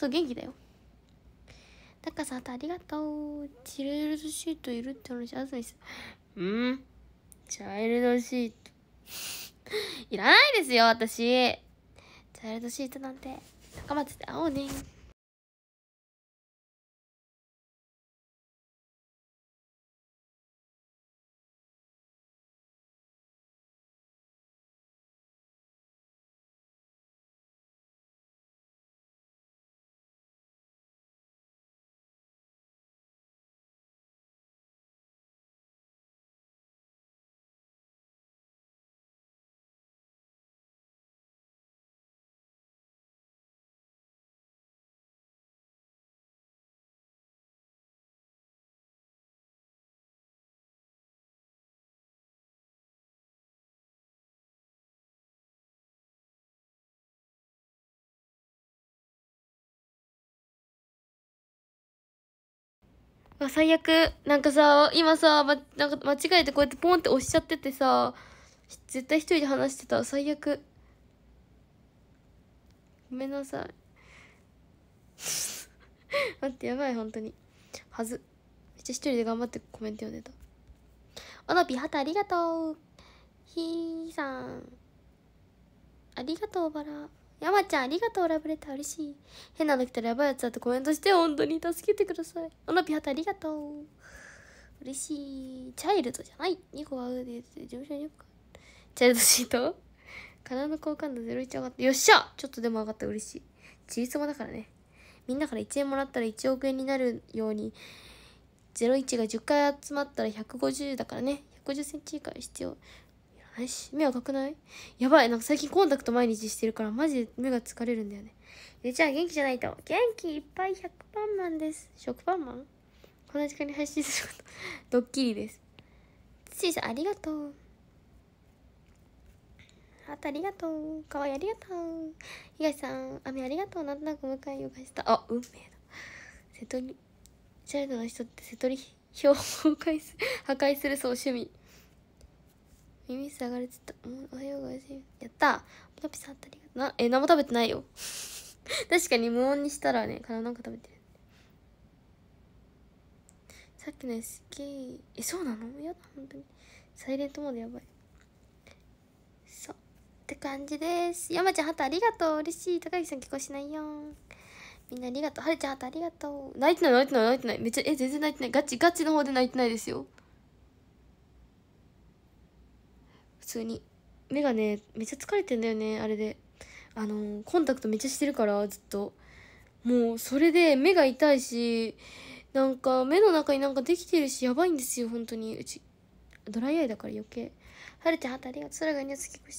そう元気だよタカさんありがとうチルルドシートいるって話あずみさんうんチャイルドシート いらないですよ私チャイルドシートなんて高松で会おうねあ、最悪。なんかさ、今さ、ま、なんか間違えてこうやってポンって押しちゃっててさ、絶対一人で話してた。最悪。ごめんなさい。待って、やばい、本当に。はず。めっちゃ一人で頑張ってコメント読んでた。おのびはたありがとう。ひーさん。ありがとう、バラ。山ちゃんありがとうラブレター嬉しい変なの来たらやばいやつだとコメントして本当に助けてくださいオノピハタありがとう嬉しいチャイルドじゃない2個合うで事務所によくチャイルドシート体の好感度01上がったよっしゃちょっとでも上がった嬉しいちりそばだからねみんなから1円もらったら1億円になるように01が10回集まったら150だからね1 5 0ンチ以下必要配信目赤くないやばいなんか最近コンタクト毎日してるからマジで目が疲れるんだよねゆちゃん元気じゃないと元気いっぱい100パンマンです食パンマンこんな時間に配信すること ドッキリですついさんありがとうあとありがとうかわいいありがとう東さん雨ありがとうなんとなく迎えようかしたあ運命だ瀬戸にチャイルドの人って瀬戸に票 を破壊する破壊するそう趣味耳塞がれてた。おはようございます。やったポタピさんありがな、え、何も食べてないよ。確かに無音にしたらね、からなんか食べてる。さっきの SK、え、そうなのやだ、本当に。サイレントモードやばい。そう。って感じです。山ちゃん、ハトありがとう。嬉しい。高木さん、結婚しないよ。みんなありがとう。はるちゃん、ハトありがとう。泣いてない、泣いてない、泣いてない。めっちゃ、え、全然泣いてない。ガチ、ガチの方で泣いてないですよ。通に目がねめっちゃ疲れてんだよねあれであのコンタクトめっちゃしてるからずっともうそれで目が痛いしなんか目の中になんかできてるしやばいんですよ本当にうちドライアイだから余計はるちゃんあたりが空がにつきくし